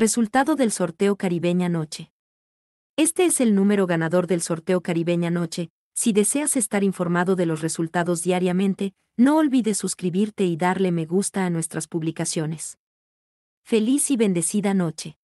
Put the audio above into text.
Resultado del sorteo caribeña noche. Este es el número ganador del sorteo caribeña noche. Si deseas estar informado de los resultados diariamente, no olvides suscribirte y darle me gusta a nuestras publicaciones. Feliz y bendecida noche.